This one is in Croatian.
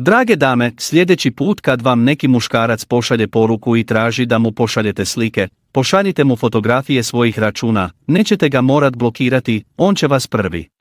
Drage dame, sljedeći put kad vam neki muškarac pošalje poruku i traži da mu pošaljete slike, pošaljite mu fotografije svojih računa, nećete ga morat blokirati, on će vas prvi.